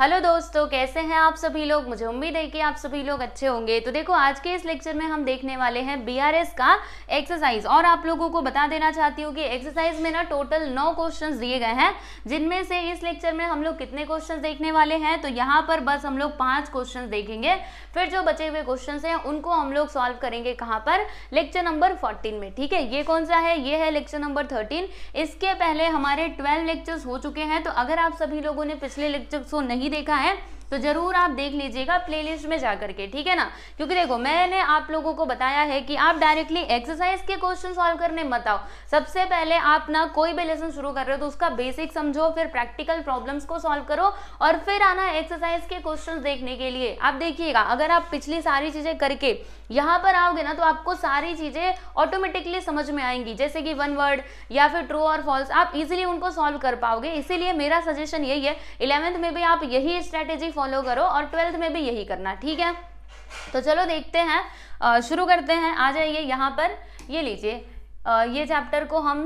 Hello दोस्तों कैसे हैं आप सभी लोग मुझे उम्मीद है कि आप सभी लोग अच्छे होंगे तो देखो आज के इस लेक्चर में हम देखने वाले हैं बीआरएस का एक्सरसाइज और आप लोगों को बता देना चाहती हूँ कि एक्सरसाइज में ना टोटल नौ क्वेश्चंस दिए गए हैं जिनमें से इस लेक्चर में हम लोग कितने क्वेश्चन देखने वाले हैं तो यहाँ पर बस हम लोग पाँच क्वेश्चन देखेंगे फिर जो बचे हुए क्वेश्चन हैं उनको हम लोग सॉल्व करेंगे कहाँ पर लेक्चर नंबर फोर्टीन में ठीक है ये कौन सा है ये है लेक्चर नंबर थर्टीन इसके पहले हमारे ट्वेल्व लेक्चर्स हो चुके हैं तो अगर आप सभी लोगों ने पिछले लेक्चर्स को नहीं देखा है तो ज़रूर आप देख लीजिएगा प्लेलिस्ट में जा करके ठीक है ना क्योंकि देखो मैंने आप लोगों को बताया है कि आप डायरेक्टली एक्सरसाइज के क्वेश्चन सॉल्व करने मत आओ सबसे पहले आप ना कोई भी लेसन शुरू कर रहे हो तो उसका बेसिक समझो फिर प्रैक्टिकल प्रॉब्लम्स को सॉल्व करो और फिर आना एक्सरसाइज के क्वेश्चन देखने के लिए आप देखिएगा अगर आप पिछली सारी चीज़ें करके यहाँ पर आओगे ना तो आपको सारी चीज़ें ऑटोमेटिकली समझ में आएंगी जैसे कि वन वर्ड या फिर ट्रू और फॉल्स आप इजीली उनको सॉल्व कर पाओगे इसीलिए मेरा सजेशन यही है इलेवेंथ में भी आप यही स्ट्रेटेजी फॉलो करो और ट्वेल्थ में भी यही करना ठीक है तो चलो देखते हैं शुरू करते हैं आ जाइए यहाँ पर ये लीजिए ये चैप्टर को हम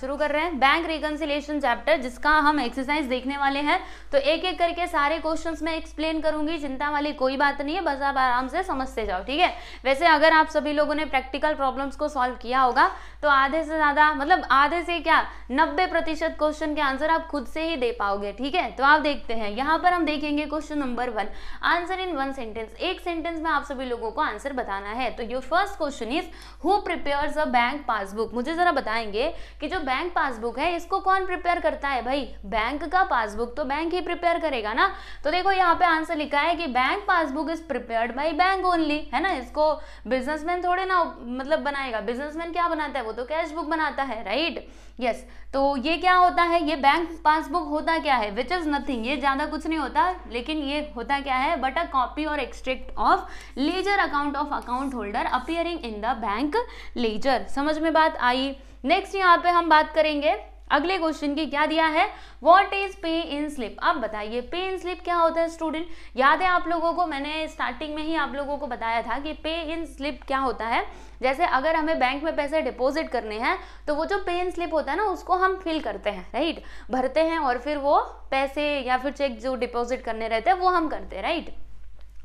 शुरू कर रहे हैं बैंक रिकन्सिलेशन चैप्टर जिसका हम एक्सरसाइज देखने वाले हैं तो एक एक करके सारे क्वेश्चन मैं एक्सप्लेन करूंगी चिंता वाली कोई बात नहीं है बस आप आराम से समझते जाओ ठीक है वैसे अगर आप सभी लोगों ने प्रैक्टिकल प्रॉब्लम्स को सॉल्व किया होगा तो आधे से ज़्यादा मतलब आधे से क्या नब्बे प्रतिशत क्वेश्चन के आंसर आप खुद से ही दे पाओगे ठीक है तो आप देखते हैं यहाँ पर हम देखेंगे question number one answer in one sentence एक सेंटेंस में आप सभी लोगों को आंसर बताना है तो your first question is who prepare a bank passbook मुझे ज़रा बताएंगे कि जो बैंक पासबुक है इसको कौन प्रिपेयर करता है भाई बैंक का पासबुक तो बैंक ही प्रिपेयर करेगा ना तो देखो यहाँ पे आंसर लिखा है कि bank passbook is prepared by bank only है ना इसको बिजनेसमैन थोड़े ना मतलब बनाएगा बिजनेसमैन क्या बनाता है वो तो कैश बुक बनाता है राइट यस yes. तो ये क्या होता है ये बैंक पासबुक होता क्या है विच इज़ नथिंग ये ज़्यादा कुछ नहीं होता लेकिन ये होता क्या है but a copy or extract of ledger account of account holder appearing in the bank ledger समझ में बात आई नेक्स्ट यहाँ पे हम बात करेंगे अगले क्वेश्चन की क्या दिया है वॉट इज पे इन स्लिप आप बताइए पे इन स्लिप क्या होता है स्टूडेंट याद है आप लोगों को मैंने स्टार्टिंग में ही आप लोगों को बताया था कि पे इन स्लिप क्या होता है जैसे अगर हमें बैंक में पैसे डिपॉजिट करने हैं तो वो जो पे इन स्लिप होता है ना उसको हम फिल करते हैं राइट भरते हैं और फिर वो पैसे या फिर चेक जो डिपॉजिट करने रहते हैं वो हम करते हैं राइट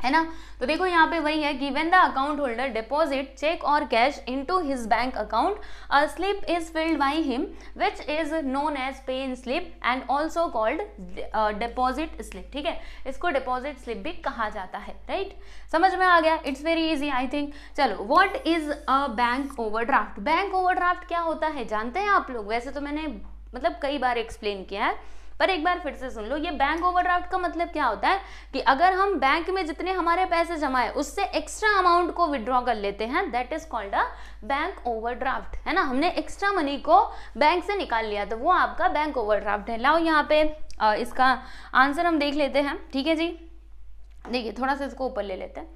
है ना तो देखो यहाँ पे वही है given the account holder deposit cheque और cash into his bank account a slip is filled by him which is known as pay in slip and also called deposit slip ठीक है इसको डिपॉजिट स्लिप भी कहा जाता है right right? समझ में आ गया it's very easy I think चलो what is a bank overdraft bank overdraft क्या होता है जानते हैं आप लोग वैसे तो मैंने मतलब कई बार एक्सप्लेन किया है पर एक बार फिर से सुन लो ये बैंक ओवरड्राफ्ट का मतलब क्या होता है कि अगर हम बैंक में जितने हमारे पैसे जमा है उससे एक्स्ट्रा अमाउंट को विड्रॉ कर लेते हैं that is called a bank overdraft है ना हमने एक्स्ट्रा मनी को बैंक से निकाल लिया तो वो आपका बैंक ओवरड्राफ्ट है लाओ यहाँ पे इसका आंसर हम देख लेते हैं ठीक है जी देखिए थोड़ा सा इसको ऊपर ले लेते हैं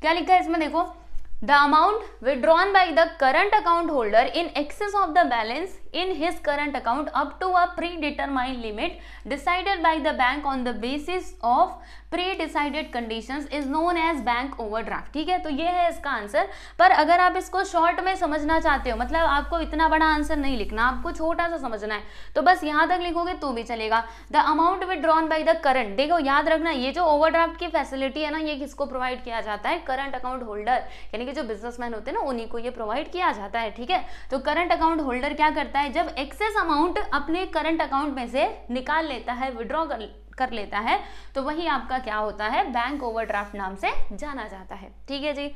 क्या लिखा है इसमें देखो The amount withdrawn by the current account holder in excess of the balance in his current account up to a predetermined limit decided by the bank on the basis of pre decided condition is known as bank draft ठीक है तो ये है इसका answer पर अगर आप इसको शॉर्ट में समझना चाहते हो मतलब आपको इतना बड़ा आंसर नहीं लिखना आपको छोटा सा समझना है तो बस यहाँ तक लिखोगे तो भी चलेगा the amount drawn by the current देखो याद रखना ये जो ओवरड्राफ्ट की फैसिलिटी है ना ये किसको प्रोवाइड किया जाता है करंट अकाउंट होल्डर यानी कि जो बिजनेसमैन होते हैं ना उन्हीं को ये प्रोवाइड किया जाता है ठीक है तो करंट अकाउंट होल्डर क्या करता है जब एक्सेस अमाउंट अपने करंट अकाउंट में से निकाल लेता है विड्रॉ कर कर लेता है तो वही आपका क्या होता है बैंक ओवरड्राफ्ट नाम से जाना जाता है ठीक है जी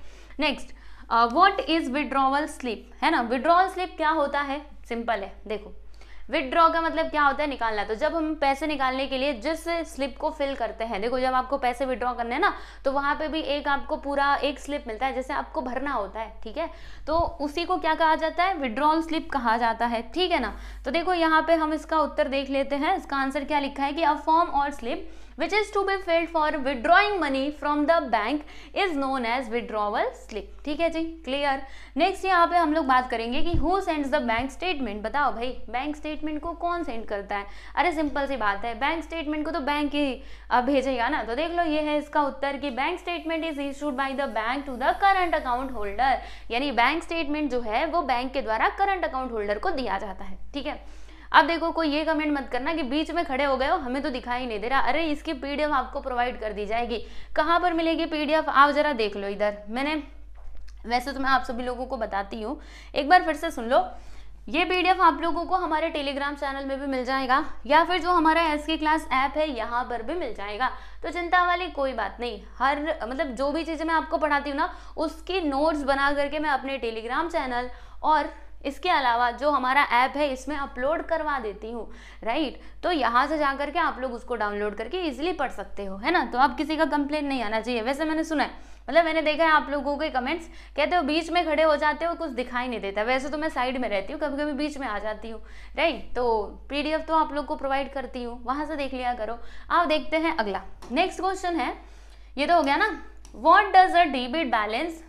next what is withdrawal slip है ना विड्रॉवल स्लिप क्या होता है सिंपल है देखो विदड्रॉ का मतलब क्या होता है निकालना तो जब हम पैसे निकालने के लिए जिस स्लिप को फिल करते हैं देखो जब आपको पैसे विड्रॉ करने हैं ना तो वहां पे भी एक आपको पूरा एक स्लिप मिलता है जैसे आपको भरना होता है ठीक है तो उसी को क्या कहा जाता है विड्रॉल स्लिप कहा जाता है ठीक है ना तो देखो यहाँ पे हम इसका उत्तर देख लेते हैं इसका आंसर क्या लिखा है कि a form or slip which is to be filled for withdrawing money from the bank is known as withdrawal slip ठीक है जी क्लियर नेक्स्ट यहाँ पे हम लोग बात करेंगे कि who sends the bank statement बताओ भाई बैंक स्टेटमेंट को कौन सेंड करता है अरे सिंपल सी बात है बैंक स्टेटमेंट को तो बैंक ही भेजेगा ना तो देख लो ये है इसका उत्तर कि bank statement is issued by the bank to the current account holder यानी बैंक स्टेटमेंट जो है वो बैंक के द्वारा करंट अकाउंट होल्डर को दिया जाता है ठीक है अब देखो कोई ये कमेंट मत करना कि बीच में खड़े हो गए हो हमें तो दिखाई नहीं दे रहा अरे इसकी पीडीएफ आपको प्रोवाइड कर दी जाएगी कहाँ पर मिलेगी पीडीएफ आप जरा देख लो इधर मैंने वैसे तो मैं आप सभी लोगों को बताती हूँ एक बार फिर से सुन लो ये पीडीएफ आप लोगों को हमारे टेलीग्राम चैनल में भी मिल जाएगा या फिर जो हमारा एस के क्लास ऐप है यहाँ पर भी मिल जाएगा तो चिंता वाली कोई बात नहीं हर मतलब जो भी चीज़ें मैं आपको पढ़ाती हूँ ना उसकी नोट्स बना करके मैं अपने टेलीग्राम चैनल और इसके अलावा जो हमारा ऐप है इसमें अपलोड करवा देती हूँ राइट तो यहाँ से जा करके आप लोग उसको डाउनलोड करके इजिली पढ़ सकते हो है ना तो आप किसी का कंप्लेन नहीं आना चाहिए वैसे मैंने सुना है मतलब मैंने देखा है आप लोगों के कमेंट्स कहते हो बीच में खड़े हो जाते हो कुछ दिखाई नहीं देता वैसे तो मैं साइड में रहती हूँ कभी कभी बीच में आ जाती हूँ राइट तो पीडीएफ तो आप लोग को प्रोवाइड करती हूँ वहां से देख लिया करो आप देखते हैं अगला नेक्स्ट क्वेश्चन है ये तो हो गया ना what does a debit balance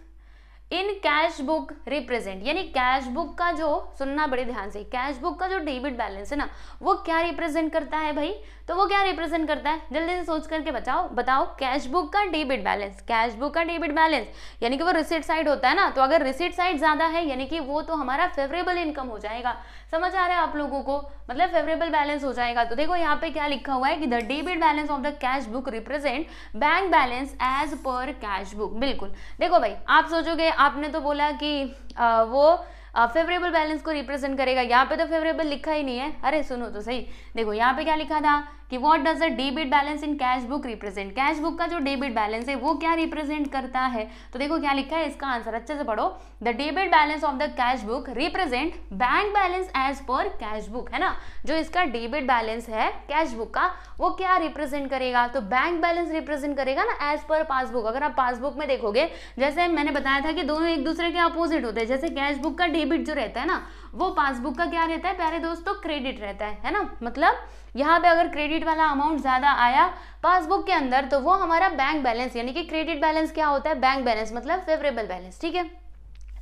in cash book represent यानी कैश बुक का जो सुनना बड़े ध्यान से कैश बुक का जो डेबिट बैलेंस है ना वो क्या रिप्रेजेंट करता है भाई तो वो क्या रिप्रेजेंट करता है जल्दी से सोच करके बचाओ बताओ कैश बुक का डेबिट बैलेंस कैश बुक का डेबिट बैलेंस यानी कि वो रिसिट साइड होता है ना तो अगर रिसिट साइड ज़्यादा है यानी कि वो तो हमारा फेवरेबल इनकम हो जाएगा समझ आ रहा है आप लोगों को मतलब फेवरेबल बैलेंस हो जाएगा तो देखो यहाँ पे क्या लिखा हुआ है कि the debit balance of the cash book represent bank balance as per cash book बिल्कुल देखो भाई आप सोचोगे आपने तो बोला कि आ, वो फेवरेबल बैलेंस को रिप्रेजेंट करेगा यहाँ पे तो फेवरेबल लिखा ही नहीं है अरे सुनो तो सही देखो यहाँ पे क्या लिखा था कि what does a debit balance in cash book represent cash book का जो डेबिट बैलेंस है वो क्या रिप्रेजेंट करता है तो देखो क्या लिखा है इसका आंसर अच्छे से पढ़ो the debit balance of the cash book represent bank balance as per cash book है ना जो इसका डेबिट बैलेंस है कैश बुक का वो क्या रिप्रेजेंट करेगा तो बैंक बैलेंस रिप्रेजेंट करेगा ना एज पर पासबुक अगर आप पासबुक में देखोगे जैसे मैंने बताया था कि दोनों एक दूसरे के अपोजिट होते हैं जैसे कैश बुक का डेबिट जो रहता है ना वो पासबुक का क्या रहता है प्यारे दोस्तों क्रेडिट रहता है है ना मतलब यहाँ पे अगर क्रेडिट वाला अमाउंट ज़्यादा आया पासबुक के अंदर तो वो हमारा बैंक बैलेंस यानी कि क्रेडिट बैलेंस क्या होता है बैंक बैलेंस मतलब फेवरेबल बैलेंस ठीक है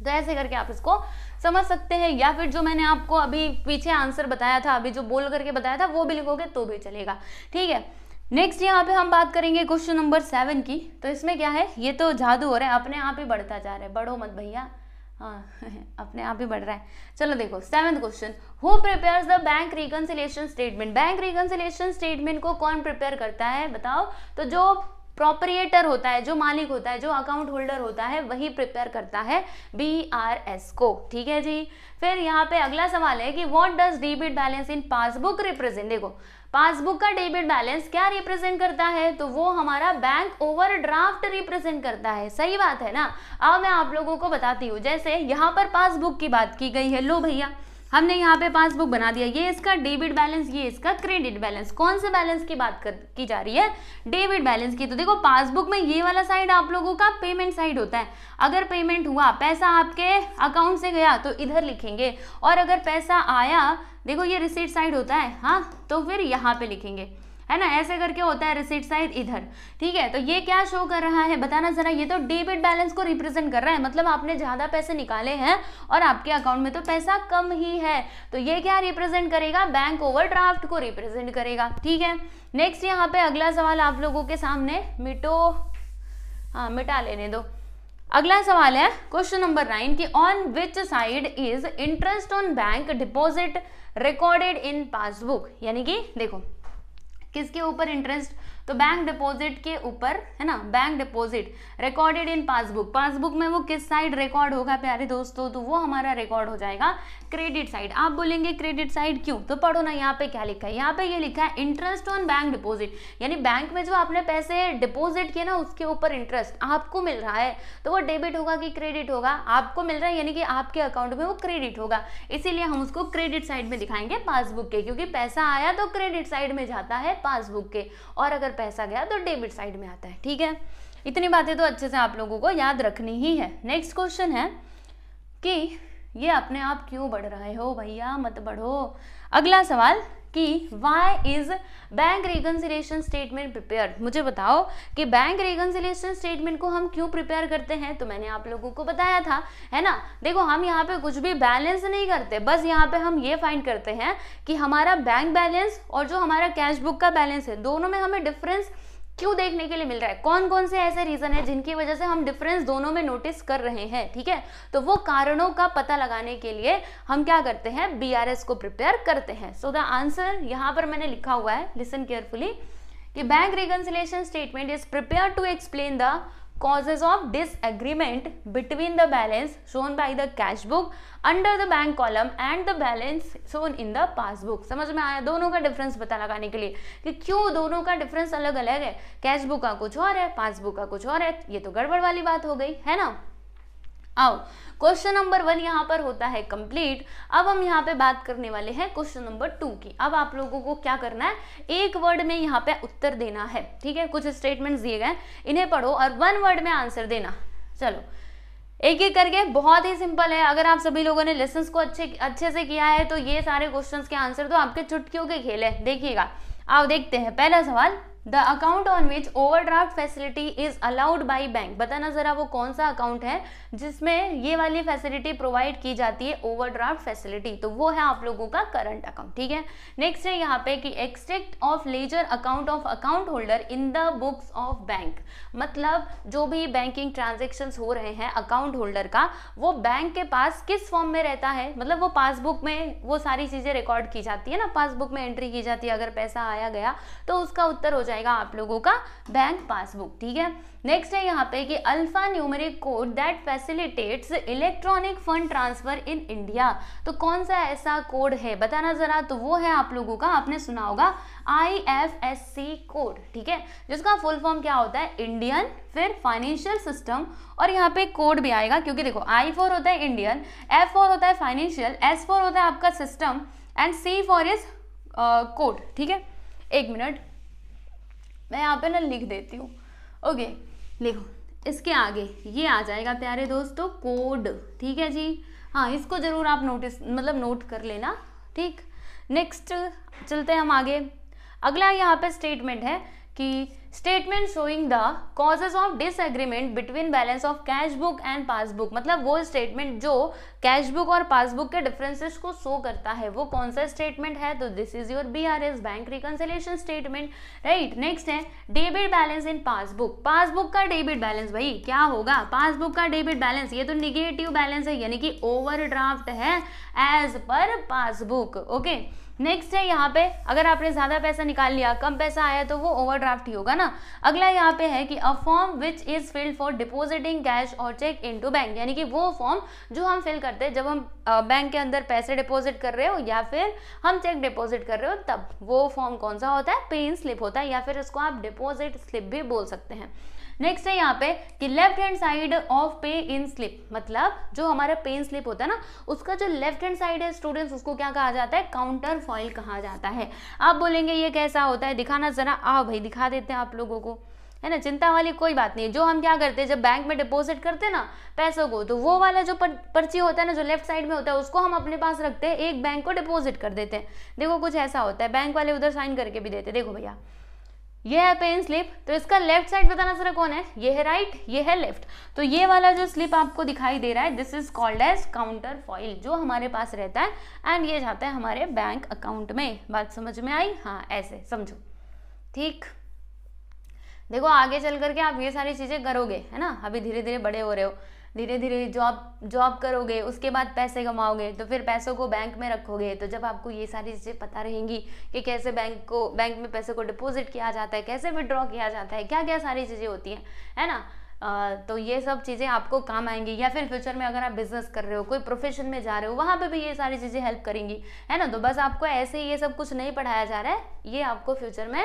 तो ऐसे करके आप इसको समझ सकते हैं या फिर जो मैंने आपको अभी पीछे आंसर बताया था अभी जो बोल करके बताया था वो भी लिखोगे तो भी चलेगा ठीक है नेक्स्ट यहाँ पे हम बात करेंगे क्वेश्चन नंबर सेवन की तो इसमें क्या है ये तो जादू हो रहा है अपने आप ही बढ़ता जा रहा है बढ़ो मत भैया हाँ अपने आप ही बढ़ रहा है चलो देखो seventh question who prepare the bank reconciliation statement bank reconciliation statement को कौन प्रिपेयर करता है बताओ तो जो प्रोपरिएटर होता है जो मालिक होता है जो अकाउंट होल्डर होता है वही प्रिपेयर करता है बी आर एस को ठीक है जी फिर यहाँ पे अगला सवाल है कि what does debit balance in passbook represent देखो पासबुक का डेबिट बैलेंस क्या रिप्रेजेंट करता है तो वो हमारा बैंक ओवरड्राफ्ट रिप्रेजेंट करता है सही बात है ना अब मैं आप लोगों को बताती हूँ जैसे यहाँ पर पासबुक की बात की गई है लो भैया हमने यहाँ पे पासबुक बना दिया ये इसका डेबिट बैलेंस ये इसका क्रेडिट बैलेंस कौन से बैलेंस की बात कर, की जा रही है डेबिट बैलेंस की तो देखो पासबुक में ये वाला साइड आप लोगों का पेमेंट साइड होता है अगर पेमेंट हुआ पैसा आपके अकाउंट से गया तो इधर लिखेंगे और अगर पैसा आया देखो ये रिसीट साइड होता है हाँ तो फिर यहाँ पे लिखेंगे है ना ऐसे करके होता है रिसीट साइड इधर ठीक है तो ये क्या शो कर रहा है बताना जरा ये तो डेबिट बैलेंस को रिप्रेजेंट कर रहा है मतलब आपने ज़्यादा पैसे निकाले हैं और आपके अकाउंट में तो पैसा कम ही है तो ये क्या रिप्रेजेंट करेगा बैंक ओवरड्राफ्ट को रिप्रेजेंट करेगा ठीक है नेक्स्ट यहाँ पे अगला सवाल आप लोगों के सामने मिटो हाँ मिटा लेने दो अगला सवाल है क्वेश्चन नंबर नाइन की on which side is interest on bank deposit recorded in passbook यानी कि देखो किसके ऊपर इंटरेस्ट तो बैंक डिपॉजिट के ऊपर है ना bank deposit recorded in passbook passbook में वो किस साइड रिकॉर्ड होगा प्यारे दोस्तों तो वो हमारा रिकॉर्ड हो जाएगा क्रेडिट साइड आप बोलेंगे क्रेडिट साइड क्यों तो पढ़ो ना यहाँ पे क्या लिखा है यहाँ पे ये लिखा है इंटरेस्ट ऑन बैंक डिपॉजिट यानी बैंक में जो आपने पैसे डिपॉजिट किए ना उसके ऊपर इंटरेस्ट आपको मिल रहा है तो वो डेबिट होगा कि क्रेडिट होगा आपको मिल रहा है यानी कि आपके अकाउंट में वो क्रेडिट होगा इसीलिए हम उसको क्रेडिट साइड में दिखाएंगे पासबुक के क्योंकि पैसा आया तो क्रेडिट साइड में जाता है पासबुक के और अगर पैसा गया तो डेबिट साइड में आता है ठीक है इतनी बातें तो अच्छे से आप लोगों को याद रखनी ही है नेक्स्ट क्वेश्चन है कि ये अपने आप क्यों बढ़ रहे हो भैया मत बढ़ो अगला सवाल कि why is bank reconciliation statement prepare मुझे बताओ कि बैंक रिकन्सिलेशन स्टेटमेंट को हम क्यों प्रिपेयर करते हैं तो मैंने आप लोगों को बताया था है ना देखो हम यहाँ पे कुछ भी बैलेंस नहीं करते बस यहाँ पे हम ये फाइंड करते हैं कि हमारा बैंक बैलेंस और जो हमारा कैश बुक का बैलेंस है दोनों में हमें डिफरेंस क्यों देखने के लिए मिल रहा है कौन कौन से ऐसे रीजन है जिनकी वजह से हम डिफरेंस दोनों में नोटिस कर रहे हैं ठीक है तो वो कारणों का पता लगाने के लिए हम क्या करते हैं बी आर एस को प्रिपेयर करते हैं सो द आंसर यहां पर मैंने लिखा हुआ है लिसन केयरफुली कि bank reconciliation statement is prepare to explain the causes of disagreement between the balance shown by the cash book under the bank column and the balance shown in the passbook समझ में आया दोनों का difference पता लगाने के लिए कि क्यों दोनों का डिफरेंस अलग अलग है कैश बुक का कुछ और है पासबुक का कुछ और है ये तो गड़बड़ वाली बात हो गई है ना आओ क्वेश्चन नंबर वन यहाँ पर होता है कंप्लीट अब हम यहाँ पे बात करने वाले हैं क्वेश्चन नंबर टू की अब आप लोगों को क्या करना है एक वर्ड में यहाँ पे उत्तर देना है ठीक है कुछ स्टेटमेंट्स दिए गए इन्हें पढ़ो और वन वर्ड में आंसर देना चलो एक एक करके बहुत ही सिंपल है अगर आप सभी लोगों ने लेसन को अच्छे अच्छे से किया है तो ये सारे क्वेश्चन के आंसर तो आपके चुटकियों के खेल है देखिएगा आओ देखते हैं पहला सवाल the account on which overdraft facility is allowed by bank बताना ज़रा वो कौन सा अकाउंट है जिसमें ये वाली फैसिलिटी प्रोवाइड की जाती है ओवरड्राफ्ट फैसिलिटी तो वो है आप लोगों का करंट अकाउंट ठीक है नेक्स्ट है यहाँ पे कि extract of ledger account of account holder in the books of bank मतलब जो भी बैंकिंग ट्रांजेक्शन हो रहे हैं अकाउंट होल्डर का वो बैंक के पास किस फॉर्म में रहता है मतलब वो पासबुक में वो सारी चीज़ें रिकॉर्ड की जाती है ना पासबुक में एंट्री की जाती है अगर पैसा आया गया तो उसका उत्तर हो जाए जाएगा आप लोगों का बैंक पासबुक ठीक है नेक्स्ट है यहाँ पे कि alpha numeric code that facilitates electronic fund transfer in India तो कौन सा ऐसा कोड है बताना जरा तो वो है आप लोगों का आपने सुना होगा I F S C code ठीक है जिसका फुल फॉर्म क्या होता है इंडियन फिर फाइनेंशियल सिस्टम और यहाँ पे कोड भी आएगा क्योंकि देखो आई फोर होता है इंडियन एफ फोर होता है फाइनेंशियल एस फोर होता है आपका system and C for is code ठीक है एक मिनट मैं यहाँ पे ना लिख देती हूँ ओके लिखो इसके आगे ये आ जाएगा प्यारे दोस्तों कोड ठीक है जी हाँ इसको ज़रूर आप नोटिस मतलब नोट कर लेना ठीक नेक्स्ट चलते हैं हम आगे अगला यहाँ पे स्टेटमेंट है कि statement showing the causes of disagreement between balance of cash book and passbook मतलब वो स्टेटमेंट जो कैश बुक और पासबुक के डिफरेंसेस को शो करता है वो कौन सा स्टेटमेंट है तो this is your B R S bank reconciliation statement right next है debit balance in passbook passbook का डेबिट बैलेंस भाई क्या होगा पासबुक का डेबिट बैलेंस ये तो निगेटिव बैलेंस है यानी कि ओवर ड्राफ्ट है as per passbook okay okay? Next है यहाँ पे अगर आपने ज़्यादा पैसा निकाल लिया कम पैसा आया तो वो ओवरड्राफ्ट ही होगा ना अगला यहाँ पे है कि a form which is filled for depositing cash और चेक इन टू बैंक यानी कि वो फॉर्म जो हम फिल करते हैं जब हम बैंक के अंदर पैसे डिपॉजिट कर रहे हो या फिर हम चेक डिपॉजिट कर रहे हो तब वो फॉर्म कौन सा होता है पेन स्लिप होता है या फिर उसको आप डिपॉजिट स्लिप भी बोल सकते हैं नेक्स्ट है यहाँ पे कि लेफ्ट हैंड साइड ऑफ पे इन स्लिप मतलब जो हमारा पे इन स्लिप होता है ना उसका जो लेफ्ट हैंड साइड है स्टूडेंट्स उसको क्या कहा जाता है काउंटर फॉइल कहा जाता है आप बोलेंगे ये कैसा होता है दिखाना ज़रा आओ भाई दिखा देते हैं आप लोगों को है ना चिंता वाली कोई बात नहीं जो हम क्या करते हैं जब बैंक में डिपॉजिट करते हैं ना पैसों को तो वो वाला जो पर, पर्ची होता है ना जो लेफ्ट साइड में होता है उसको हम अपने पास रखते हैं एक बैंक को डिपॉजिट कर देते हैं देखो कुछ ऐसा होता है बैंक वाले उधर साइन करके भी देते देखो भैया ये है पेन स्लिप तो इसका लेफ्ट साइड बताना जरा कौन है ये है राइट ये है लेफ्ट तो ये वाला जो स्लिप आपको दिखाई दे रहा है this is called as counterfoil जो हमारे पास रहता है एंड ये जाता है हमारे बैंक अकाउंट में बात समझ में आई हाँ ऐसे समझो ठीक देखो आगे चल करके आप ये सारी चीज़ें करोगे है ना अभी धीरे धीरे बड़े हो रहे हो धीरे धीरे जॉब जॉब करोगे उसके बाद पैसे कमाओगे तो फिर पैसों को बैंक में रखोगे तो जब आपको ये सारी चीज़ें पता रहेंगी कि कैसे बैंक को बैंक में पैसे को डिपॉजिट किया जाता है कैसे विड्रॉ किया जाता है क्या क्या सारी चीज़ें होती हैं है ना तो ये सब चीज़ें आपको काम आएंगी या फिर फ्यूचर में अगर आप बिजनेस कर रहे हो कोई प्रोफेशन में जा रहे हो वहाँ पे भी ये सारी चीज़ें हेल्प करेंगी है ना तो बस आपको ऐसे ही ये सब कुछ नहीं पढ़ाया जा रहा है ये आपको फ्यूचर में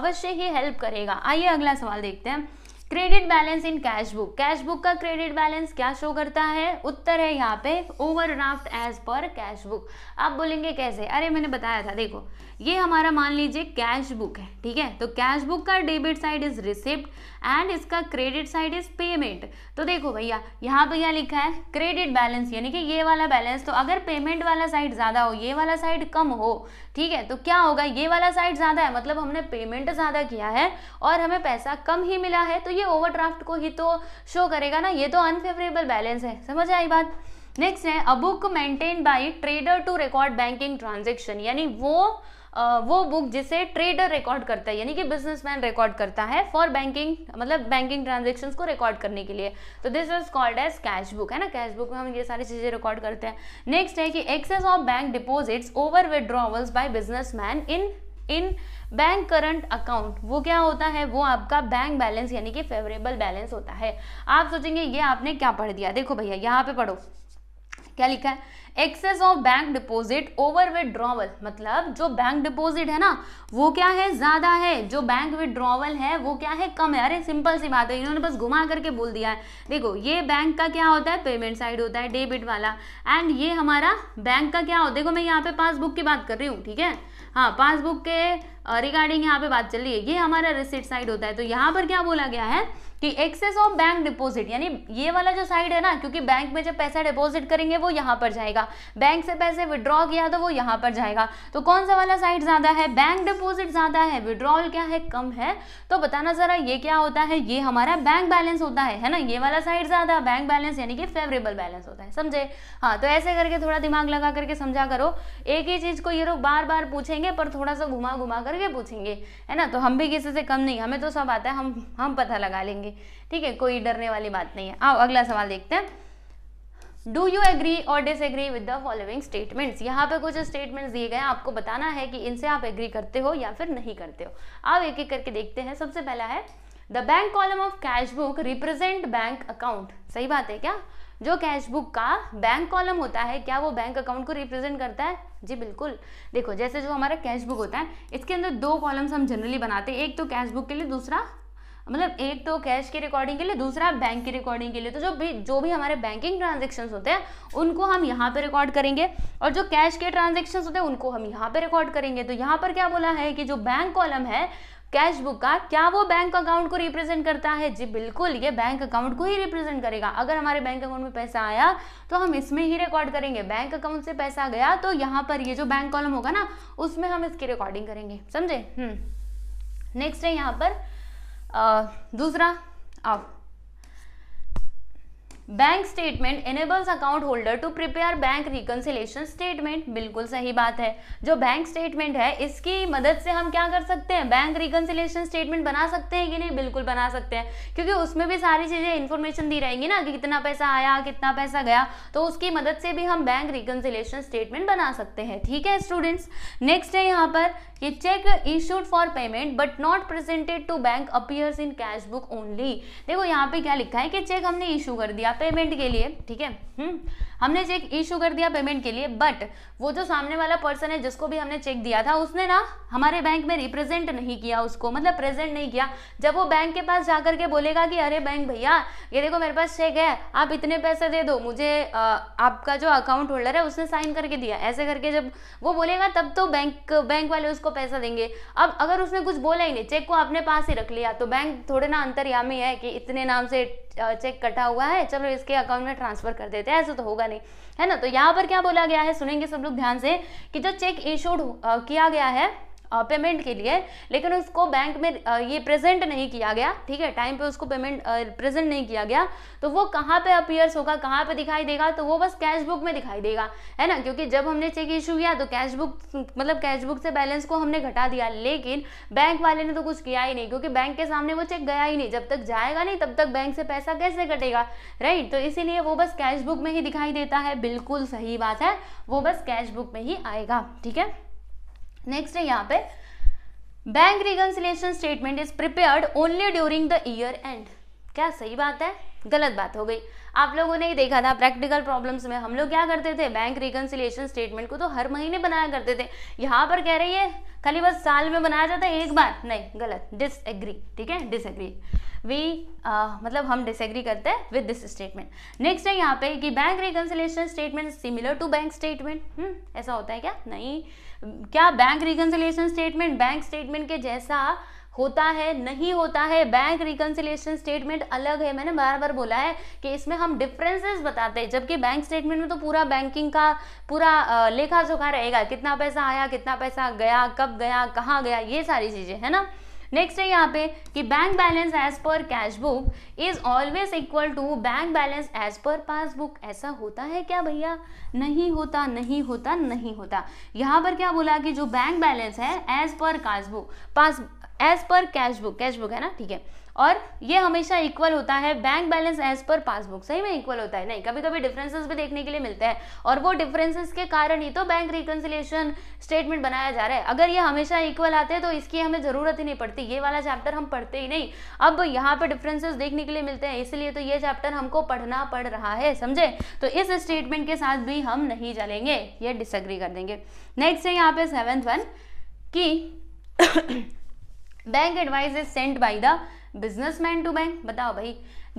अवश्य ही हेल्प करेगा आइए अगला सवाल देखते हैं credit balance in cash book cash book का क्रेडिट बैलेंस क्या शो करता है उत्तर है यहाँ पे overdraft as per cash book आप बोलेंगे कैसे अरे मैंने बताया था देखो ये हमारा मान लीजिए कैश बुक है ठीक है तो कैश बुक का debit side is receipt and इसका क्रेडिट साइड इज पेमेंट तो देखो भैया यहाँ पे क्या लिखा है क्रेडिट बैलेंस यानी कि ये वाला बैलेंस तो अगर पेमेंट वाला साइड ज़्यादा हो ये वाला साइड कम हो ठीक है तो क्या होगा ये वाला साइड ज़्यादा है मतलब हमने पेमेंट ज़्यादा किया है और हमें पैसा कम ही मिला है तो ये ओवरड्राफ्ट को ही तो शो करेगा ना ये तो अनफेवरेबल बैलेंस है समझ आई बात नेक्स्ट है a book maintain by trader to record banking transaction यानी वो वो बुक जिसे ट्रेडर रिकॉर्ड करता है यानी कि बिजनेसमैन रिकॉर्ड करता है फॉर बैंकिंग मतलब बैंकिंग ट्रांजेक्शन को रिकॉर्ड करने के लिए तो this is called as cash book है ना कैश बुक में हम ये सारी चीज़ें रिकॉर्ड करते हैं नेक्स्ट है कि excess of bank deposits over withdrawals by man in in bank current account वो क्या होता है वो आपका बैंक बैलेंस यानी कि फेवरेबल बैलेंस होता है आप सोचेंगे ये आपने क्या पढ़ दिया देखो भैया यहाँ पे पढ़ो क्या लिखा है excess of bank deposit over withdrawal मतलब जो बैंक डिपॉजिट है ना वो क्या है ज़्यादा है जो बैंक विदड्रॉवल है वो क्या है कम है अरे सिंपल सी बात है इन्होंने बस घुमा करके बोल दिया है देखो ये बैंक का क्या होता है पेमेंट साइड होता है डेबिट वाला एंड ये हमारा बैंक का क्या होता है देखो मैं यहाँ पे पासबुक की बात कर रही हूँ ठीक है हाँ पासबुक के रिगार्डिंग यहाँ पे बात चल रही है ये हमारा रिसिट साइड होता है तो यहाँ पर क्या बोला गया है कि एक्सेस ऑफ बैंक डिपॉजिट यानी ये वाला जो साइड है ना क्योंकि बैंक में जब पैसा डिपॉजिट करेंगे वो यहाँ पर जाएगा बैंक से पैसे विड्रॉ किया तो वो यहाँ पर जाएगा तो कौन सा वाला साइड ज़्यादा है बैंक डिपॉजिट ज़्यादा है विड्रॉल क्या है कम है तो बताना ज़रा ये क्या होता है ये हमारा बैंक बैलेंस होता है है ना ये वाला साइड ज़्यादा बैंक बैलेंस यानी कि फेवरेबल बैलेंस होता है समझे हाँ तो ऐसे करके थोड़ा दिमाग लगा करके समझा करो एक ही चीज़ को ये लोग बार बार पूछेंगे पर थोड़ा सा घुमा घुमा करके पूछेंगे है ना तो हम भी किसी से कम नहीं हमें तो सब आता है हम हम पता लगा लेंगे ठीक है कोई डरने वाली बात नहीं है आओ अगला सवाल देखते हैं do you agree or disagree with the following statements यहाँ पे कुछ स्टेटमेंट्स दिए गए आपको बताना है कि इनसे आप एग्री करते हो या फिर नहीं करते हो आप एक एक करके देखते हैं सबसे पहला है the bank column of cash book represent bank account सही बात है क्या जो कैश बुक का बैंक कॉलम होता है क्या वो बैंक अकाउंट को रिप्रेजेंट करता है जी बिल्कुल देखो जैसे जो हमारा कैश बुक होता है इसके अंदर दो कॉलम्स हम जनरली बनाते हैं एक तो कैश बुक के लिए दूसरा मतलब एक तो कैश की रिकॉर्डिंग के लिए दूसरा बैंक की रिकॉर्डिंग के लिए तो जो भी जो भी हमारे बैंकिंग ट्रांजेक्शन होते हैं उनको हम यहाँ पे रिकॉर्ड करेंगे और जो कैश के ट्रांजेक्शन होते हैं उनको हम यहाँ पे रिकॉर्ड करेंगे तो यहाँ पर क्या बोला है कि जो बैंक कॉलम है कैश बुक का क्या वो बैंक अकाउंट को रिप्रेजेंट करता है जी बिल्कुल ये बैंक अकाउंट को ही रिप्रेजेंट करेगा अगर हमारे बैंक अकाउंट में पैसा आया तो हम इसमें ही रिकॉर्ड करेंगे बैंक अकाउंट से पैसा गया तो यहाँ पर ये जो बैंक कॉलम होगा ना उसमें हम इसकी रिकॉर्डिंग करेंगे समझे नेक्स्ट हम्म। है यहाँ पर दूसरा आओ bank statement enables account holder to prepare bank reconciliation statement बिल्कुल सही बात है जो बैंक स्टेटमेंट है इसकी मदद से हम क्या कर सकते हैं बैंक रिकनसिलेशन स्टेटमेंट बना सकते हैं कि नहीं बिल्कुल बना सकते हैं क्योंकि उसमें भी सारी चीज़ें इन्फॉर्मेशन दी रहेंगी ना कि कितना पैसा आया कितना पैसा गया तो उसकी मदद से भी हम बैंक रिकनसिलेशन स्टेटमेंट बना सकते हैं ठीक है स्टूडेंट्स नेक्स्ट है यहाँ पर ये cheque issued for payment but not presented to bank appears in cash book only देखो यहाँ पे क्या लिखा है कि चेक हमने इशू कर दिया पेमेंट के लिए ठीक है हम्म? हमने चेक इशू कर दिया पेमेंट के लिए बट वो जो सामने वाला पर्सन है जिसको भी हमने चेक दिया था उसने ना हमारे बैंक में रिप्रेजेंट नहीं किया उसको मतलब प्रेजेंट नहीं किया जब वो बैंक के पास जाकर के बोलेगा कि अरे बैंक भैया ये देखो मेरे पास चेक है आप इतने पैसे दे दो मुझे आ, आपका जो अकाउंट होल्डर है उसने साइन करके दिया ऐसे करके जब वो बोलेगा तब तो बैंक बैंक वाले उसको पैसा देंगे अब अगर उसने कुछ बोला ही नहीं चेक को आपने पास ही रख लिया तो बैंक थोड़े ना अंतर्यामी है कि इतने नाम से चेक कटा हुआ है चलो चलो इसके अकाउंट में ट्रांसफर कर देते हैं ऐसा तो होगा नहीं है ना तो यहाँ पर क्या बोला गया है सुनेंगे सब लोग ध्यान से कि जो चेक इशूड किया गया है पेमेंट के लिए लेकिन उसको बैंक में ये प्रेजेंट नहीं किया गया ठीक है टाइम पे उसको पेमेंट प्रेजेंट नहीं किया गया तो वो कहाँ पे अपियर्स होगा कहाँ पे दिखाई देगा तो वो बस कैश बुक में दिखाई देगा है ना क्योंकि जब हमने चेक इशू किया तो कैश बुक मतलब कैश बुक से बैलेंस को हमने घटा दिया लेकिन बैंक वाले ने तो कुछ किया ही नहीं क्योंकि बैंक के सामने वो चेक गया ही नहीं जब तक जाएगा नहीं तब तक बैंक से पैसा कैसे कटेगा राइट तो इसीलिए वो बस कैश बुक में ही दिखाई देता है बिल्कुल सही बात है वो बस कैश बुक में ही आएगा ठीक है नेक्स्ट है यहाँ पे bank reconciliation statement is prepared only during the year end क्या सही बात है गलत बात हो गई आप लोगों ने ही देखा था प्रैक्टिकल प्रॉब्लम्स में हम लोग क्या करते थे बैंक रिकन्सिलेशन स्टेटमेंट को तो हर महीने बनाया करते थे यहाँ पर कह रही है खाली बस साल में बनाया जाता है एक बार नहीं गलत डिसएग्री ठीक है डिसएग्री वी मतलब हम डिसएग्री करते हैं विद दिस स्टेटमेंट नेक्स्ट है यहाँ पे कि bank reconciliation statement similar to bank statement ऐसा होता है क्या नहीं क्या bank reconciliation statement bank statement के जैसा होता है नहीं होता है बैंक रिकनसिलेशन स्टेटमेंट अलग है मैंने बार बार बोला है कि इसमें हम डिफरेंसेस बताते हैं जबकि बैंक स्टेटमेंट में तो पूरा बैंकिंग का पूरा लेखा जोखा रहेगा कितना पैसा आया कितना पैसा गया कब गया कहाँ गया ये सारी चीज़ें है ना नेक्स्ट है यहाँ पे कि bank balance as per cash book is always equal to bank balance as per passbook ऐसा होता है क्या भैया नहीं होता नहीं होता नहीं होता यहाँ पर क्या बोला कि जो बैंक बैलेंस है as per cash book pass as per cash book cash book है ना ठीक है और ये हमेशा इक्वल होता है bank balance as per passbook सही में इक्वल होता है नहीं कभी कभी डिफरेंसेस भी देखने के लिए मिलते हैं और वो डिफरेंसेस के कारण ही तो बैंक रिकनसिलेशन स्टेटमेंट बनाया जा रहा है अगर ये हमेशा इक्वल आते हैं तो इसकी हमें ज़रूरत ही नहीं पड़ती ये वाला चैप्टर हम पढ़ते ही नहीं अब यहाँ पर डिफरेंसेस देखने के लिए मिलते हैं इसलिए तो ये चैप्टर हमको पढ़ना पड़ रहा है समझे तो इस स्टेटमेंट के साथ भी हम नहीं चलेंगे ये डिसग्री कर देंगे नेक्स्ट है यहाँ पे सेवेंथ वन की bank advice is sent by the businessman to bank बताओ भाई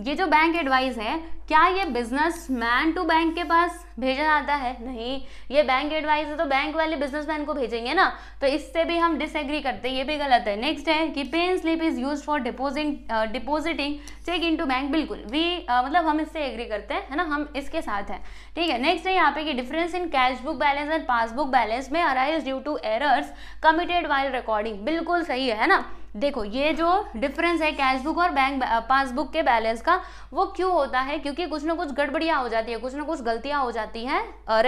ये जो बैंक एडवाइस है क्या ये बिजनेस मैन टू बैंक के पास भेजा जाता है नहीं ये बैंक एडवाइस है तो बैंक वाले बिजनेसमैन को भेजेंगे ना तो इससे भी हम डिसएग्री करते हैं ये भी गलत है नेक्स्ट है कि pay in slip is use for deposing depositing cheque into bank बिल्कुल वी uh, मतलब हम इससे एग्री करते हैं है ना हम इसके साथ हैं ठीक है नेक्स्ट है यहाँ पे कि difference in cash book balance and passbook balance में arise due to errors committed while recording बिल्कुल सही है ना देखो ये जो डिफरेंस है कैशबुक और बैंक पासबुक uh, के बैलेंस का वो क्यों होता है क्योंकि कुछ ना कुछ गड़बड़ियाँ हो जाती है कुछ ना कुछ गलतियाँ हो जाती जाती है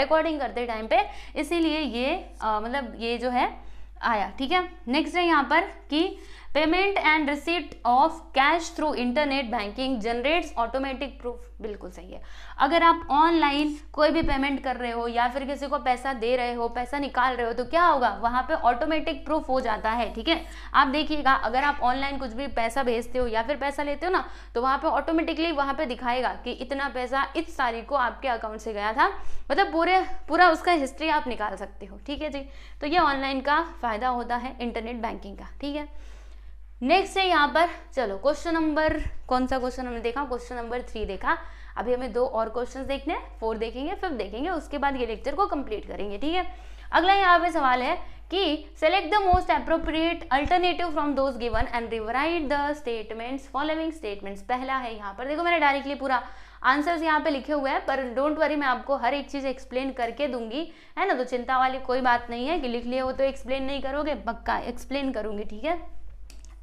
रिकॉर्डिंग करते टाइम पे इसीलिए ये मतलब ये जो है आया ठीक है नेक्स्ट है यहाँ पर कि payment and receipt of cash through internet banking generates automatic proof बिल्कुल सही है अगर आप ऑनलाइन कोई भी पेमेंट कर रहे हो या फिर किसी को पैसा दे रहे हो पैसा निकाल रहे हो तो क्या होगा वहाँ पे ऑटोमेटिक प्रूफ हो जाता है ठीक है आप देखिएगा अगर आप ऑनलाइन कुछ भी पैसा भेजते हो या फिर पैसा लेते हो ना तो वहाँ पे ऑटोमेटिकली वहाँ पे दिखाएगा कि इतना पैसा इस तारीख को आपके अकाउंट से गया था मतलब पूरे पूरा उसका हिस्ट्री आप निकाल सकते हो ठीक है जी तो ये ऑनलाइन का फ़ायदा होता है इंटरनेट बैंकिंग का ठीक है नेक्स्ट है यहाँ पर चलो क्वेश्चन नंबर कौन सा क्वेश्चन हमने देखा क्वेश्चन नंबर थ्री देखा अभी हमें दो और क्वेश्चन देखने हैं फोर देखेंगे फिफ्थ देखेंगे उसके बाद ये लेक्चर को कंप्लीट करेंगे ठीक है अगला यहाँ पे सवाल है कि select the most appropriate alternative from those given and rewrite the statements following statements पहला है यहाँ पर देखो मैंने डायरेक्टली पूरा आंसर्स यहाँ पे लिखे हुए हैं पर डोंट वरी मैं आपको हर एक चीज़ एक्सप्लेन करके दूंगी है ना तो चिंता वाली कोई बात नहीं है कि लिख लिए हो तो एक्सप्लेन नहीं करोगे पक्का एक्सप्लेन करूंगी ठीक है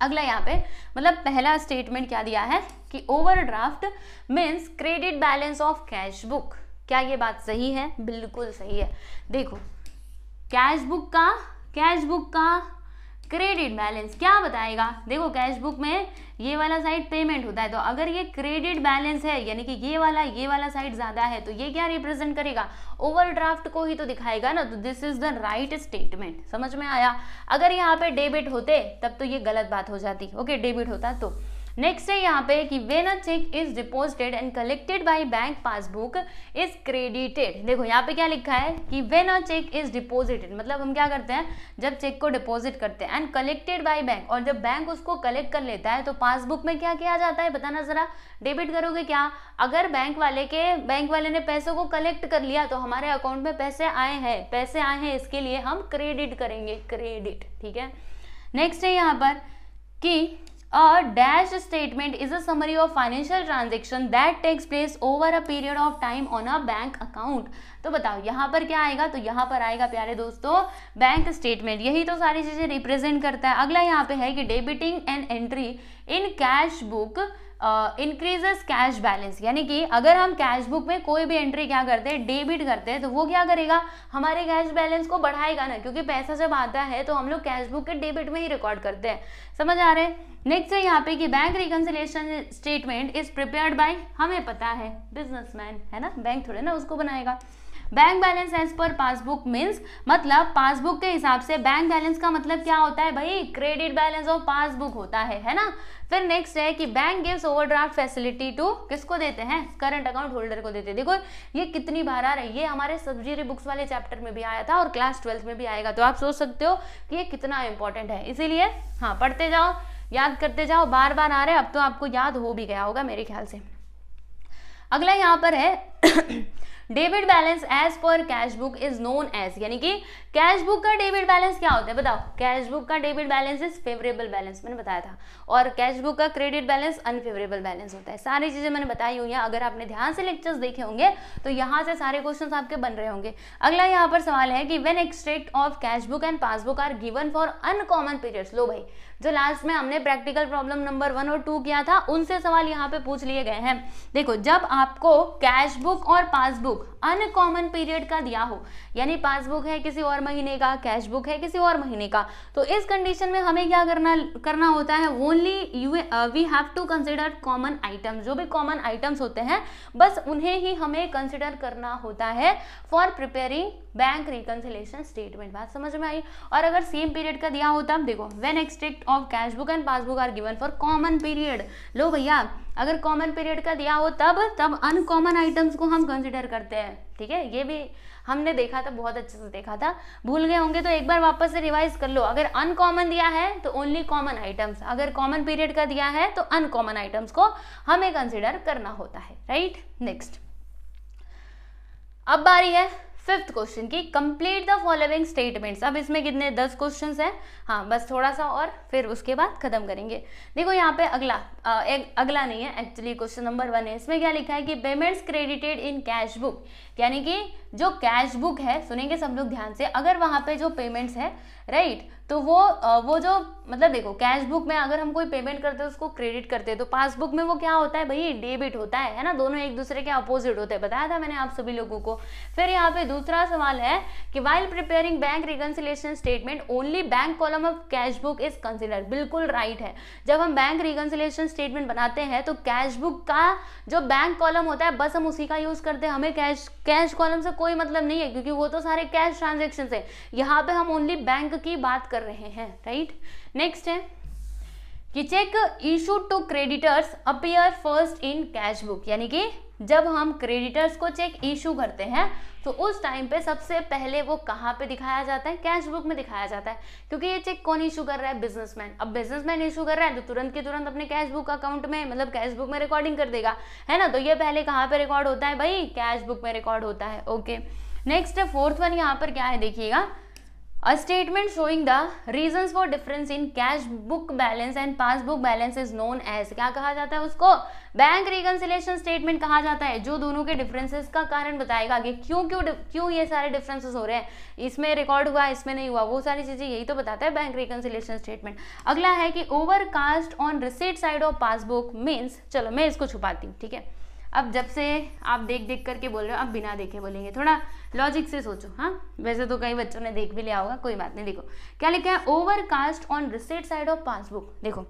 अगला यहाँ पे मतलब पहला स्टेटमेंट क्या दिया है कि overdraft means credit balance of cash book क्या ये बात सही है बिल्कुल सही है देखो कैश बुक का कैश बुक का क्रेडिट बैलेंस क्या बताएगा देखो कैश बुक में ये वाला साइड पेमेंट होता है तो अगर ये क्रेडिट बैलेंस है यानी कि ये वाला ये वाला साइड ज़्यादा है तो ये क्या रिप्रेजेंट करेगा ओवरड्राफ्ट को ही तो दिखाएगा ना तो this is the right statement समझ में आया अगर यहाँ पे डेबिट होते तब तो ये गलत बात हो जाती ओके डेबिट होता तो नेक्स्ट है यहाँ पे कि when a cheque is deposited and collected by bank passbook is credited देखो यहाँ पे क्या लिखा है कि when a cheque is deposited मतलब हम क्या करते हैं जब चेक को डिपोजिट करते हैं एंड कलेक्टेड बाई बैंक और जब बैंक उसको कलेक्ट कर लेता है तो पासबुक में क्या किया जाता है बताना ज़रा डेबिट करोगे क्या अगर बैंक वाले के बैंक वाले ने पैसों को कलेक्ट कर लिया तो हमारे अकाउंट में पैसे आए हैं पैसे आए हैं इसके लिए हम क्रेडिट करेंगे क्रेडिट ठीक है नेक्स्ट है यहाँ पर कि A statement statement is a summary of financial transaction that takes place over a period of time on a bank account. तो बताओ यहाँ पर क्या आएगा तो यहाँ पर आएगा प्यारे दोस्तों बैंक स्टेटमेंट यही तो सारी चीज़ें रिप्रेजेंट करता है अगला यहाँ पे है कि debiting and entry in cash book increases cash balance यानी कि अगर हम कैश बुक में कोई भी एंट्री क्या करते हैं डेबिट करते हैं तो वो क्या करेगा हमारे कैश बैलेंस को बढ़ाएगा ना क्योंकि पैसा जब आता है तो हम लोग कैश बुक के डेबिट में ही रिकॉर्ड करते हैं समझ आ रहे हैं नेक्स्ट है यहाँ पे कि bank reconciliation statement is prepared by हमें पता है बिजनेसमैन है ना बैंक थोड़े ना उसको बनाएगा bank balance as per passbook means मतलब पासबुक के हिसाब से बैंक बैलेंस का मतलब क्या होता है भाई क्रेडिट बैलेंस ऑफ पासबुक होता है है ना फिर नेक्स्ट है कि bank gives overdraft facility to किसको देते हैं करंट अकाउंट होल्डर को देते हैं देखो ये कितनी बार आ रही है ये हमारे सब्जिरी बुक्स वाले चैप्टर में भी आया था और क्लास ट्वेल्थ में भी आएगा तो आप सोच सकते हो कि ये कितना इंपॉर्टेंट है इसीलिए हाँ पढ़ते जाओ याद करते जाओ बार बार आ रहे अब तो आपको याद हो भी गया होगा मेरे ख्याल से अगला यहाँ पर है debit balance as per cash book is known as यानी कि कैश बुक का डेबिट बैलेंस क्या होता है बताओ कैश बुक का debit balance is favourable balance मैंने बताया था और कैश बुक का क्रेडिट बैलेंस अनफेवरेबल बैलेंस होता है सारी चीज़ें मैंने बताई हुई हैं अगर आपने ध्यान से लेक्चर्स देखे होंगे तो यहाँ से सारे क्वेश्चन आपके बन रहे होंगे अगला यहाँ पर सवाल है कि when extract of cash book and passbook are given for uncommon periods लो भाई जो लास्ट में हमने प्रैक्टिकल प्रॉब्लम नंबर वन और टू किया था उनसे सवाल यहाँ पे पूछ लिए गए हैं देखो जब आपको कैश बुक और पासबुक अनकॉमन पीरियड का दिया हो यानी पासबुक है किसी और महीने का कैश बुक है किसी और महीने का तो इस कंडीशन में हमें क्या करना करना होता है only you we have to consider common item जो भी कॉमन आइटम्स होते हैं बस उन्हें ही हमें कंसिडर करना होता है for preparing bank reconciliation statement बात समझ में आई और अगर सेम पीरियड का दिया होता हम देखो when extract of cash book and passbook are given for common period लो भैया अगर कॉमन पीरियड का दिया हो तब तब अनकॉमन आइटम्स को हम कंसिडर करते हैं ठीक है ये भी हमने देखा था बहुत अच्छे से देखा था भूल गए होंगे तो एक बार वापस से रिवाइज कर लो अगर अनकॉमन दिया है तो ओनली कॉमन आइटम्स अगर कॉमन पीरियड का दिया है तो अनकॉमन आइटम्स को हमें कंसिडर करना होता है राइट नेक्स्ट अब बारी है फिफ्थ क्वेश्चन की कंप्लीट द फॉलोइंग स्टेटमेंट्स अब इसमें कितने दस क्वेश्चन हैं हाँ बस थोड़ा सा और फिर उसके बाद खत्म करेंगे देखो यहाँ पे अगला आ, एक अगला नहीं है एक्चुअली क्वेश्चन नंबर वन है इसमें क्या लिखा है कि payments credited in cash book यानी कि जो कैश बुक है सुनेंगे सब लोग ध्यान से अगर वहाँ पे जो पेमेंट्स है राइट तो वो वो जो मतलब देखो कैश बुक में अगर हम कोई पेमेंट करते हैं उसको क्रेडिट करते हैं तो पासबुक में वो क्या होता है भाई डेबिट होता है है ना दोनों एक दूसरे के अपोजिट होते हैं बताया था मैंने आप सभी लोगों को फिर यहाँ पे दूसरा सवाल है कि while preparing bank reconciliation statement only bank column of cash book is consider बिल्कुल राइट है जब हम बैंक रिकन्सिलेशन स्टेटमेंट बनाते हैं तो कैश बुक का जो बैंक कॉलम होता है बस हम उसी का यूज करते हैं हमें कैश कैश कॉलम से कोई मतलब नहीं है क्योंकि वो तो सारे कैश ट्रांजेक्शन है यहाँ पे हम ओनली बैंक मार्ग की बात कर रहे हैं राइट नेक्स्ट है कि cheque issue to creditors appear first in cash book यानी कि जब हम क्रेडिटर्स को चेक इशू करते हैं तो उस टाइम पे सबसे पहले वो कहाँ पे दिखाया जाता है कैश बुक में दिखाया जाता है क्योंकि ये चेक कौन इशू कर रहा है बिजनेसमैन अब बिजनेसमैन इशू कर रहा है तो तुरंत के तुरंत अपने कैश बुक अकाउंट में मतलब कैश बुक में रिकॉर्डिंग कर देगा है ना तो ये पहले कहाँ पे रिकॉर्ड होता है भाई कैश बुक में रिकॉर्ड होता है ओके नेक्स्ट फोर्थ वन यहाँ पर क्या है देखिएगा A statement showing the reasons for difference in cash book balance and passbook balance is known as क्या कहा जाता है उसको बैंक रिकनसिलेशन स्टेटमेंट कहा जाता है जो दोनों के डिफरेंसेस का कारण बताएगा कि क्यों क्यों क्यों ये सारे डिफरेंसेस हो रहे हैं इसमें रिकॉर्ड हुआ इसमें नहीं हुआ वो सारी चीज़ें यही तो बताता है बैंक रिकनसिलेशन स्टेटमेंट अगला है कि overcast on receipt side of passbook means चलो मैं इसको छुपाती हूँ ठीक है अब जब से आप देख देख करके बोल रहे हो आप बिना देखे बोलेंगे थोड़ा लॉजिक से सोचो हाँ वैसे तो कई बच्चों ने देख भी लिया होगा कोई बात नहीं देखो क्या लिखा है overcast on receipt side of passbook देखो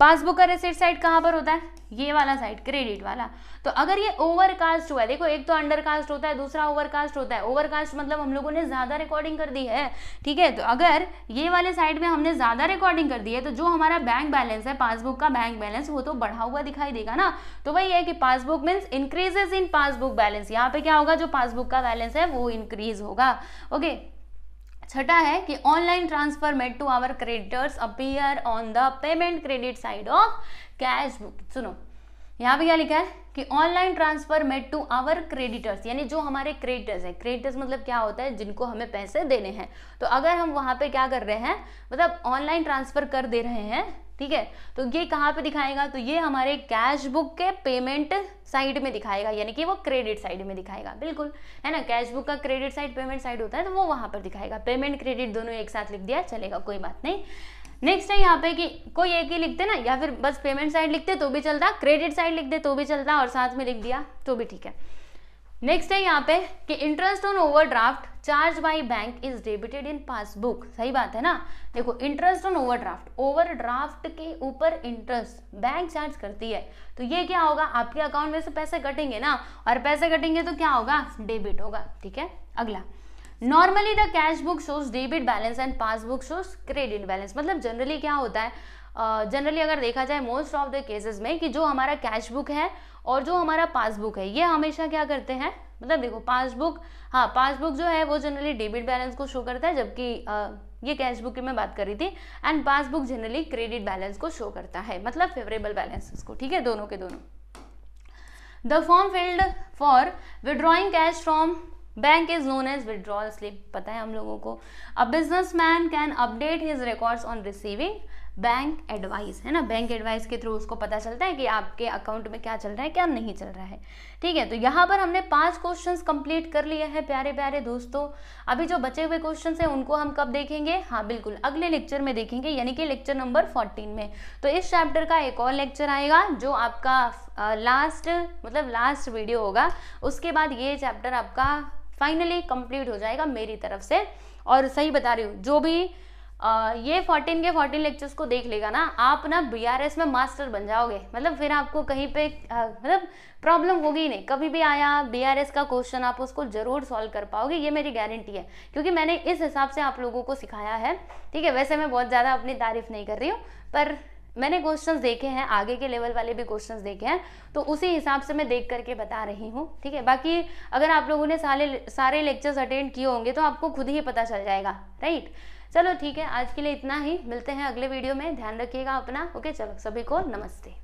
पासबुक का रिसिट साइड कहाँ पर होता है ये वाला साइड क्रेडिट वाला तो अगर ये ओवरकास्ट हुआ है देखो एक तो अंडरकास्ट होता है दूसरा ओवरकास्ट होता है ओवरकास्ट मतलब हम लोगों ने ज़्यादा रिकॉर्डिंग कर दी है ठीक है तो अगर ये वाले साइड में हमने ज़्यादा रिकॉर्डिंग कर दी है तो जो हमारा बैंक बैलेंस है पासबुक का बैंक बैलेंस वो तो बढ़ा हुआ दिखाई देगा ना तो वही है कि passbook means increases in passbook balance यहाँ पे क्या होगा जो पासबुक का बैलेंस है वो इंक्रीज होगा ओके छठा है कि online transfer made to our creditors appear on the payment credit side of cash book सुनो यहाँ पे क्या लिखा है कि online transfer made to our creditors यानी जो हमारे क्रेडिटर्स हैं क्रेडिटर्स मतलब क्या होता है जिनको हमें पैसे देने हैं तो अगर हम वहाँ पे क्या कर रहे हैं मतलब ऑनलाइन ट्रांसफर कर दे रहे हैं ठीक है तो ये कहाँ पे दिखाएगा तो ये हमारे कैश बुक के पेमेंट साइड में दिखाएगा यानी कि वो क्रेडिट साइड में दिखाएगा बिल्कुल है ना कैश बुक का क्रेडिट साइड पेमेंट साइड होता है तो वो वहां पर दिखाएगा पेमेंट क्रेडिट दोनों एक साथ लिख दिया चलेगा कोई बात नहीं नेक्स्ट है यहाँ पे कि कोई एक ही लिखते ना या फिर बस पेमेंट साइड लिखते तो भी चलता क्रेडिट साइड लिख दे तो भी चलता और साथ में लिख दिया तो भी ठीक है नेक्स्ट है यहाँ पे कि interest on overdraft charge by bank is debited in passbook सही बात है ना देखो इंटरेस्ट ऑन ओवरड्राफ्ट ओवरड्राफ्ट के ऊपर इंटरेस्ट बैंक चार्ज करती है तो ये क्या होगा आपके अकाउंट में से पैसे कटेंगे ना और पैसे कटेंगे तो क्या होगा डेबिट होगा ठीक है अगला normally the cash book shows debit balance and passbook shows credit balance मतलब जनरली क्या होता है जनरली uh, अगर देखा जाए मोस्ट ऑफ द केसेस में कि जो हमारा कैश बुक है और जो हमारा पासबुक है ये हमेशा क्या करते हैं मतलब देखो पासबुक हाँ पासबुक जो है वो जनरली डेबिट बैलेंस को शो करता है जबकि ये कैश बुक की मैं बात कर रही थी and passbook generally credit balance को शो करता है मतलब फेवरेबल बैलेंस को ठीक है दोनों के दोनों the form filled for withdrawing cash from bank is known as withdrawal slip पता है हम लोगों को a businessman can update his records on receiving bank advice है ना बैंक एडवाइस के थ्रू उसको पता चलता है कि आपके अकाउंट में क्या चल रहा है क्या नहीं चल रहा है ठीक है तो यहाँ पर हमने पांच क्वेश्चन कंप्लीट कर लिए हैं प्यारे प्यारे दोस्तों अभी जो बचे हुए क्वेश्चन हैं उनको हम कब देखेंगे हाँ बिल्कुल अगले लेक्चर में देखेंगे यानी कि लेक्चर नंबर फोर्टीन में तो इस चैप्टर का एक और लेक्चर आएगा जो आपका लास्ट मतलब लास्ट वीडियो होगा उसके बाद ये चैप्टर आपका फाइनली कंप्लीट हो जाएगा मेरी तरफ से और सही बता रही हूँ जो भी ये 14 के 14 लेक्चर्स को देख लेगा ना आप ना बीआरएस में मास्टर बन जाओगे मतलब फिर आपको कहीं पे मतलब प्रॉब्लम होगी ही नहीं कभी भी आया बीआरएस का क्वेश्चन आप उसको ज़रूर सॉल्व कर पाओगे ये मेरी गारंटी है क्योंकि मैंने इस हिसाब से आप लोगों को सिखाया है ठीक है वैसे मैं बहुत ज़्यादा अपनी तारीफ नहीं कर रही हूँ पर मैंने क्वेश्चन देखे हैं आगे के लेवल वाले भी क्वेश्चन देखे हैं तो उसी हिसाब से मैं देख करके बता रही हूँ ठीक है बाकी अगर आप लोगों ने सारे सारे लेक्चर्स अटेंड किए होंगे तो आपको खुद ही पता चल जाएगा राइट चलो ठीक है आज के लिए इतना ही मिलते हैं अगले वीडियो में ध्यान रखिएगा अपना ओके चलो सभी को नमस्ते